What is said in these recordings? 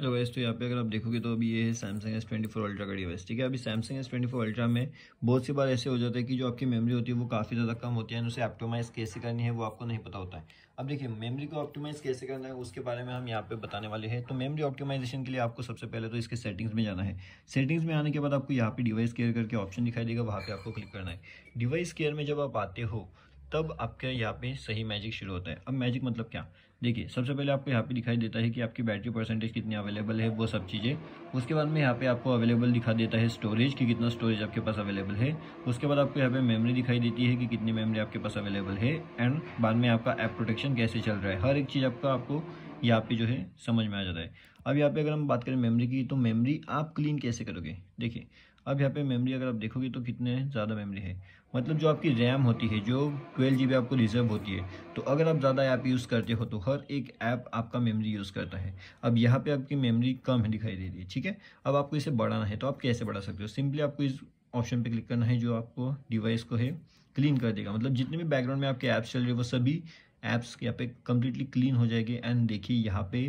hello वैस तो यहाँ पे अगर आप देखोगे तो अभी ये है Samsung S twenty four Ultra का डिवाइस ठीक है अभी Samsung S twenty four Ultra में बहुत सी बार ऐसे हो जाता है कि जो आपकी मेमोरी होती है वो काफ़ी ज़्यादा कम होती है उसे ऑप्टोमाइज़ कैसे करनी है वो आपको नहीं पता होता है अब देखिए मेमोरी को ऑप्टोमाइज़ कैसे करना है उसके बारे में हम यहाँ पे बताने वाले हैं तो मेमोरी ऑप्टोमाइजेशन के लिए आपको सबसे पहले तो इसके सेटिंग्स में जाना है सेटिंग्स में आने के बाद आपको यहाँ पे डिवाइस केयर करके ऑप्शन दिखाई देगा वहाँ पर आपको क्लिक करना है डिवाइस केयर में जब आप आते हो तब आपके यहाँ पे सही मैजिक शुरू होता है अब मैजिक मतलब क्या देखिए सबसे पहले आपको यहाँ पे दिखाई देता है कि आपकी बैटरी परसेंटेज कितनी अवेलेबल है वो सब चीज़ें उसके बाद में यहाँ पे आपको अवेलेबल दिखा देता है स्टोरेज कि कितना स्टोरेज आपके पास अवेलेबल है उसके बाद आपको यहाँ पे मेमोरी दिखाई देती है कि कितनी मेमोरी आपके पास अवेलेबल है एंड बाद में आपका ऐप प्रोटेक्शन कैसे चल रहा है हर एक चीज़ आपका आपको ये आपके जो है समझ में आ जाता है अब यहाँ पे अगर हम बात करें मेमोरी की तो मेमोरी आप क्लीन कैसे करोगे देखिए अब यहाँ पे मेमोरी अगर आप देखोगे तो कितने ज़्यादा मेमोरी है मतलब जो आपकी रैम होती है जो ट्वेल्व जी आपको रिजर्व होती है तो अगर आप ज़्यादा ऐप यूज़ करते हो तो हर एक ऐप आपका मेमोरी यूज़ करता है अब यहाँ पे आपकी मेमोरी कम है दिखाई दे रही है ठीक है अब आपको इसे बढ़ाना है तो आप कैसे बढ़ा सकते हो सिंपली आपको इस ऑप्शन पर क्लिक करना है जो आपको डिवाइस को है क्लीन कर देगा मतलब जितने भी बैकग्राउंड में आपके ऐप्स चल रहे हैं वो सभी ऐप्स यहाँ पे कम्प्लीटली क्लीन हो जाएगी एंड देखिए यहाँ पे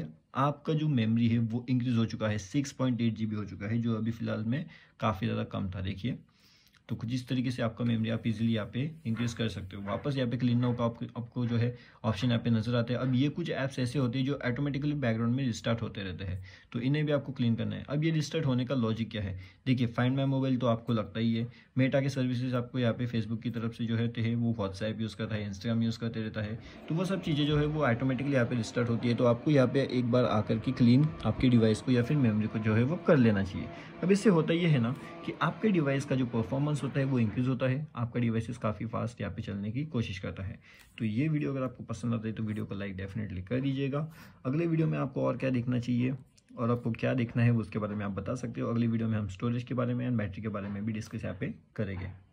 आपका जो मेमोरी है वो इंक्रीज़ हो चुका है six point eight G B हो चुका है जो अभी फ़िलहाल में काफ़ी ज़्यादा कम था देखिए तो कुछ इस तरीके से आपका मेमोरी आप इजीली यहाँ पे इंक्रीज कर सकते हो वापस यहाँ पे क्लीन नाउ का आपको आपको जो है ऑप्शन यहाँ पे नजर आते हैं अब ये कुछ ऐप्स ऐसे होते हैं जो ऑटोमेटिकली बैकग्राउंड में रिस्टार्ट होते रहते हैं तो इन्हें भी आपको क्लीन करना है अब ये रिस्टार्ट होने का लॉजिक क्या है देखिए फाइंड माई मोबाइल तो आपको लगता ही है मेटा के सर्विसेज आपको यहाँ पे फेसबुक की तरफ से जो है है वो व्हाट्सएप यूज़ करता है इंस्टाग्राम यूज़ करते रहता है तो वो सब चीज़ें जो है वो ऑटोमेटिकली यहाँ पे रिस्टार्ट होती है तो आपको यहाँ पे एक बार आकर के क्लीन आपके डिवाइस को या फिर मेमोरी को जो है वो कर लेना चाहिए अब इससे होता ये है ना कि आपके डिवाइस का जो परफॉर्मेंस रिस्पॉन्स होता है वो इंक्रीज़ होता है आपका डिवाइसेस काफ़ी फास्ट यहाँ पे चलने की कोशिश करता है तो ये वीडियो अगर आपको पसंद आता है तो वीडियो को लाइक डेफिनेटली कर दीजिएगा अगले वीडियो में आपको और क्या देखना चाहिए और आपको क्या देखना है उसके बारे में आप बता सकते हो अगली वीडियो में हम स्टोरेज के बारे में एंड बैटरी के बारे में भी डिस्कस यहाँ पे करेंगे